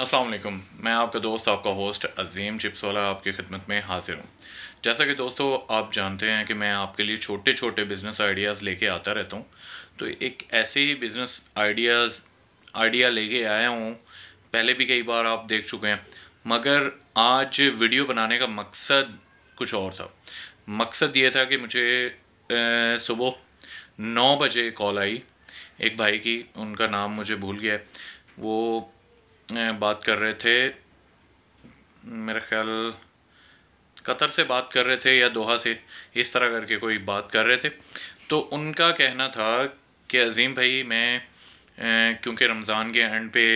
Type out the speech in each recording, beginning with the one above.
असलम मैं आपका दोस्त आपका होस्ट अज़ीम चिप्सोला आपकी खिदमत में हाज़िर हूँ जैसा कि दोस्तों आप जानते हैं कि मैं आपके लिए छोटे छोटे बिज़नेस आइडियाज़ लेके आता रहता हूँ तो एक ऐसे ही बिज़नेस आइडियाज़ आइडिया लेके आया हूँ पहले भी कई बार आप देख चुके हैं मगर आज वीडियो बनाने का मकसद कुछ और था मकसद ये था कि मुझे सुबह नौ बजे कॉल आई एक भाई की उनका नाम मुझे भूल गया वो बात कर रहे थे मेरा ख्याल कतर से बात कर रहे थे या दोहा से इस तरह करके कोई बात कर रहे थे तो उनका कहना था कि अज़ीम भाई मैं क्योंकि रमज़ान के एंड पे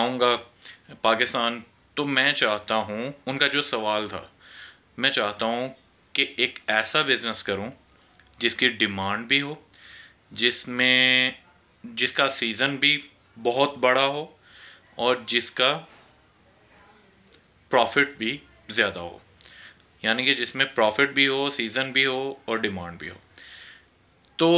आऊँगा पाकिस्तान तो मैं चाहता हूँ उनका जो सवाल था मैं चाहता हूँ कि एक ऐसा बिज़नेस करूँ जिसकी डिमांड भी हो जिसमें जिसका सीज़न भी बहुत बड़ा हो और जिसका प्रॉफिट भी ज़्यादा हो यानी कि जिसमें प्रॉफिट भी हो सीज़न भी हो और डिमांड भी हो तो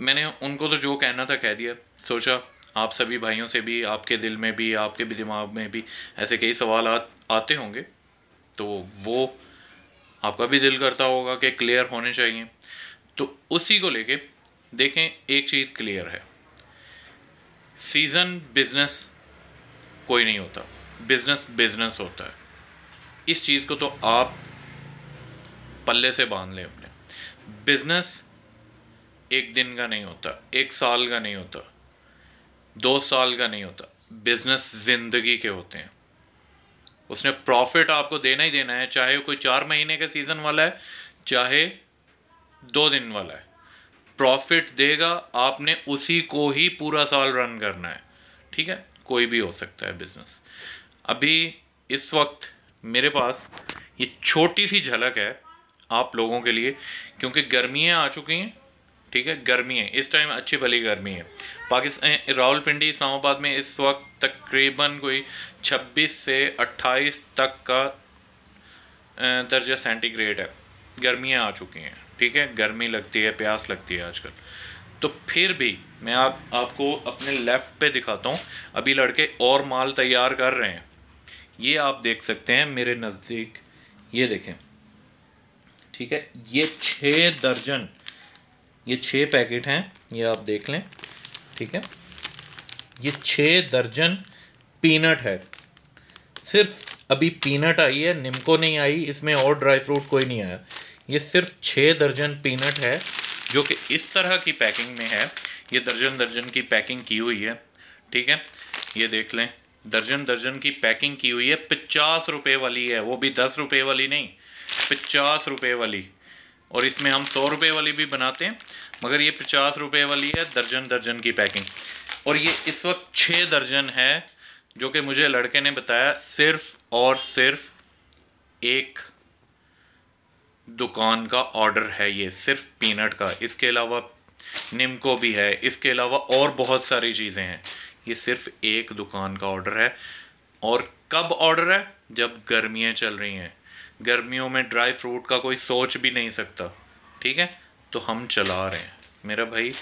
मैंने उनको तो जो कहना था कह दिया सोचा आप सभी भाइयों से भी आपके दिल में भी आपके भी दिमाग में भी ऐसे कई सवाल आ, आते होंगे तो वो आपका भी दिल करता होगा कि क्लियर होने चाहिए तो उसी को लेके देखें एक चीज़ क्लियर है सीज़न बिज़नेस कोई नहीं होता बिज़नेस बिज़नेस होता है इस चीज़ को तो आप पल्ले से बांध लें अपने बिज़नेस एक दिन का नहीं होता एक साल का नहीं होता दो साल का नहीं होता बिज़नेस ज़िंदगी के होते हैं उसने प्रॉफिट आपको देना ही देना है चाहे कोई चार महीने का सीज़न वाला है चाहे दो दिन वाला है प्रॉफिट देगा आपने उसी को ही पूरा साल रन करना है ठीक है कोई भी हो सकता है बिजनेस अभी इस वक्त मेरे पास ये छोटी सी झलक है आप लोगों के लिए क्योंकि गर्मियाँ आ चुकी हैं ठीक है गर्मी है इस टाइम अच्छी भली गर्मी है पाकिस्तान रावलपिंडी इस्लामाबाद में इस वक्त तकरीबन कोई 26 से 28 तक का दर्जा सेंटीग्रेड है गर्मियाँ आ चुकी हैं ठीक है गर्मी लगती है प्यास लगती है आजकल तो फिर भी मैं आप आपको अपने लेफ़्ट पे दिखाता हूँ अभी लड़के और माल तैयार कर रहे हैं ये आप देख सकते हैं मेरे नज़दीक ये देखें ठीक है ये छः दर्जन ये छः पैकेट हैं ये आप देख लें ठीक है ये छः दर्जन पीनट है सिर्फ अभी पीनट आई है निम्को नहीं आई इसमें और ड्राई फ्रूट कोई नहीं आया ये सिर्फ छः दर्जन पीनट है जो कि इस तरह की पैकिंग में है ये दर्जन दर्जन की पैकिंग की हुई है ठीक है ये देख लें दर्जन दर्जन की पैकिंग की हुई है पचास रुपये वाली है वो भी दस रुपये वाली नहीं पचास रुपये वाली और इसमें हम सौ रुपये वाली भी बनाते हैं मगर ये पचास रुपये वाली है दर्जन दर्जन की पैकिंग और ये इस वक्त छः दर्जन है जो कि मुझे लड़के ने बताया सिर्फ और सिर्फ एक दुकान का ऑर्डर है ये सिर्फ पीनट का इसके अलावा निमको भी है इसके अलावा और बहुत सारी चीज़ें हैं ये सिर्फ एक दुकान का ऑर्डर है और कब ऑर्डर है जब गर्मियाँ चल रही हैं गर्मियों में ड्राई फ्रूट का कोई सोच भी नहीं सकता ठीक है तो हम चला रहे हैं मेरा भाई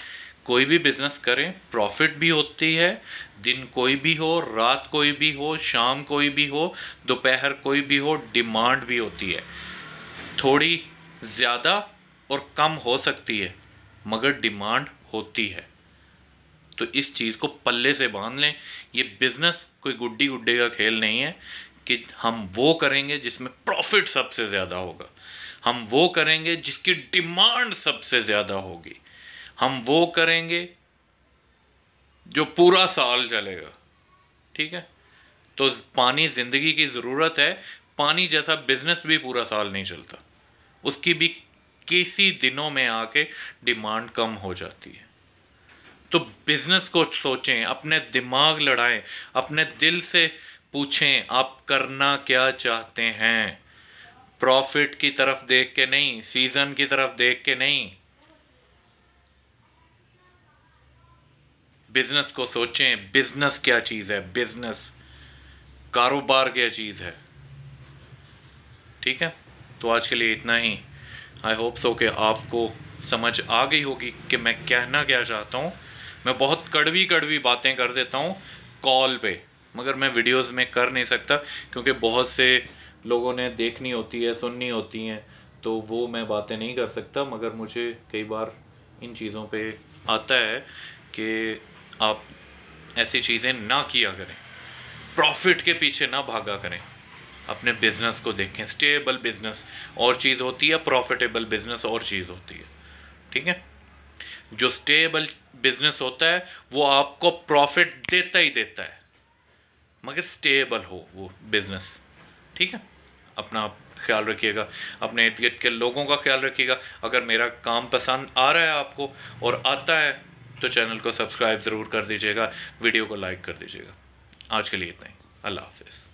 कोई भी बिज़नेस करें प्रॉफिट भी होती है दिन कोई भी हो रात कोई भी हो शाम कोई भी हो दोपहर कोई भी हो डिमांड भी होती है थोड़ी ज़्यादा और कम हो सकती है मगर डिमांड होती है तो इस चीज़ को पल्ले से बांध लें ये बिज़नेस कोई गुड्डी गुड्डे का खेल नहीं है कि हम वो करेंगे जिसमें प्रॉफिट सबसे ज़्यादा होगा हम वो करेंगे जिसकी डिमांड सबसे ज़्यादा होगी हम वो करेंगे जो पूरा साल चलेगा ठीक है तो पानी ज़िंदगी की ज़रूरत है पानी जैसा बिज़नेस भी पूरा साल नहीं चलता उसकी भी किसी दिनों में आके डिमांड कम हो जाती है तो बिज़नेस को सोचें अपने दिमाग लड़ाएं अपने दिल से पूछें आप करना क्या चाहते हैं प्रॉफिट की तरफ देख के नहीं सीज़न की तरफ देख के नहीं बिज़नेस को सोचें बिज़नेस क्या चीज़ है बिज़नेस कारोबार क्या चीज़ है ठीक है तो आज के लिए इतना ही आई होप सो कि आपको समझ आ गई होगी कि मैं कहना क्या चाहता हूँ मैं बहुत कड़वी कड़वी बातें कर देता हूँ कॉल पे मगर मैं वीडियोस में कर नहीं सकता क्योंकि बहुत से लोगों ने देखनी होती है सुननी होती हैं तो वो मैं बातें नहीं कर सकता मगर मुझे कई बार इन चीज़ों पे आता है कि आप ऐसी चीज़ें ना किया करें प्रॉफिट के पीछे ना भागा करें अपने बिज़नेस को देखें स्टेबल बिज़नेस और चीज़ होती है प्रॉफिटेबल बिज़नेस और चीज़ होती है ठीक है जो स्टेबल बिज़नेस होता है वो आपको प्रॉफिट देता ही देता है मगर स्टेबल हो वो बिज़नेस ठीक है अपना आप ख्याल रखिएगा अपने इर्द गिर्द के लोगों का ख्याल रखिएगा अगर मेरा काम पसंद आ रहा है आपको और आता है तो चैनल को सब्सक्राइब ज़रूर कर दीजिएगा वीडियो को लाइक कर दीजिएगा आज के लिए इतना ही अल्लाह हाफिज़